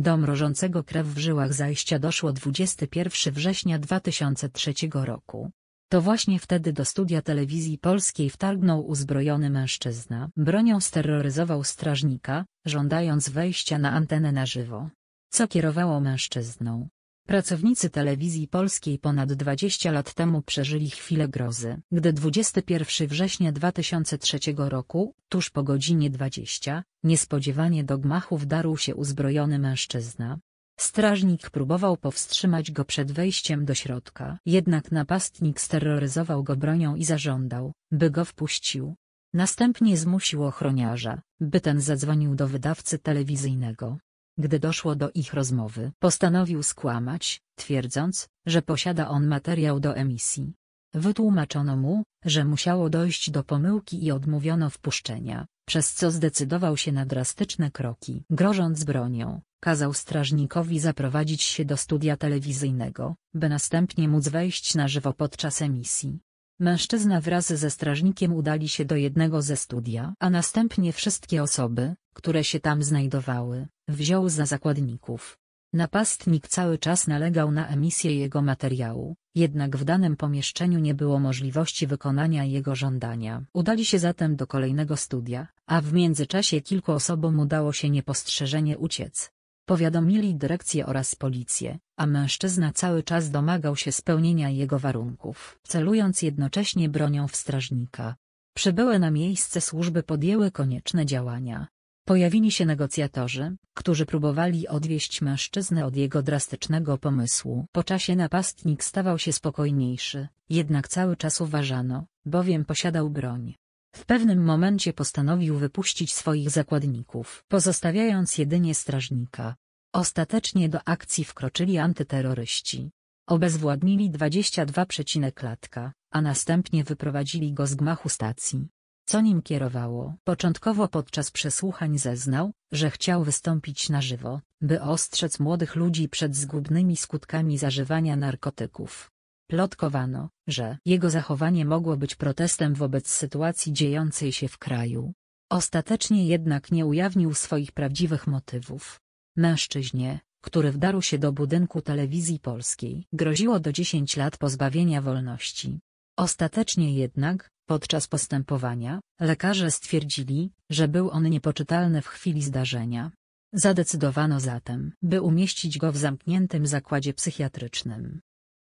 Do mrożącego krew w żyłach zajścia doszło 21 września 2003 roku. To właśnie wtedy do studia telewizji polskiej wtargnął uzbrojony mężczyzna. Bronią steroryzował strażnika, żądając wejścia na antenę na żywo. Co kierowało mężczyzną? Pracownicy telewizji polskiej ponad 20 lat temu przeżyli chwilę grozy, gdy 21 września 2003 roku, tuż po godzinie 20, niespodziewanie do gmachu wdarł się uzbrojony mężczyzna. Strażnik próbował powstrzymać go przed wejściem do środka, jednak napastnik steroryzował go bronią i zażądał, by go wpuścił. Następnie zmusił ochroniarza, by ten zadzwonił do wydawcy telewizyjnego. Gdy doszło do ich rozmowy, postanowił skłamać, twierdząc, że posiada on materiał do emisji. Wytłumaczono mu, że musiało dojść do pomyłki i odmówiono wpuszczenia, przez co zdecydował się na drastyczne kroki. Grożąc bronią, kazał strażnikowi zaprowadzić się do studia telewizyjnego, by następnie móc wejść na żywo podczas emisji. Mężczyzna wraz ze strażnikiem udali się do jednego ze studia, a następnie wszystkie osoby, które się tam znajdowały, wziął za zakładników. Napastnik cały czas nalegał na emisję jego materiału, jednak w danym pomieszczeniu nie było możliwości wykonania jego żądania. Udali się zatem do kolejnego studia, a w międzyczasie kilku osobom udało się niepostrzeżenie uciec. Powiadomili dyrekcję oraz policję, a mężczyzna cały czas domagał się spełnienia jego warunków, celując jednocześnie bronią w strażnika. Przybyłe na miejsce służby podjęły konieczne działania. Pojawili się negocjatorzy, którzy próbowali odwieść mężczyznę od jego drastycznego pomysłu. Po czasie napastnik stawał się spokojniejszy, jednak cały czas uważano, bowiem posiadał broń. W pewnym momencie postanowił wypuścić swoich zakładników, pozostawiając jedynie strażnika. Ostatecznie do akcji wkroczyli antyterroryści. Obezwładnili 22 przecinek a następnie wyprowadzili go z gmachu stacji. Co nim kierowało? Początkowo podczas przesłuchań zeznał, że chciał wystąpić na żywo, by ostrzec młodych ludzi przed zgubnymi skutkami zażywania narkotyków. Plotkowano, że jego zachowanie mogło być protestem wobec sytuacji dziejącej się w kraju. Ostatecznie jednak nie ujawnił swoich prawdziwych motywów. Mężczyźnie, który wdarł się do budynku telewizji polskiej, groziło do 10 lat pozbawienia wolności. Ostatecznie jednak, podczas postępowania, lekarze stwierdzili, że był on niepoczytalny w chwili zdarzenia. Zadecydowano zatem, by umieścić go w zamkniętym zakładzie psychiatrycznym.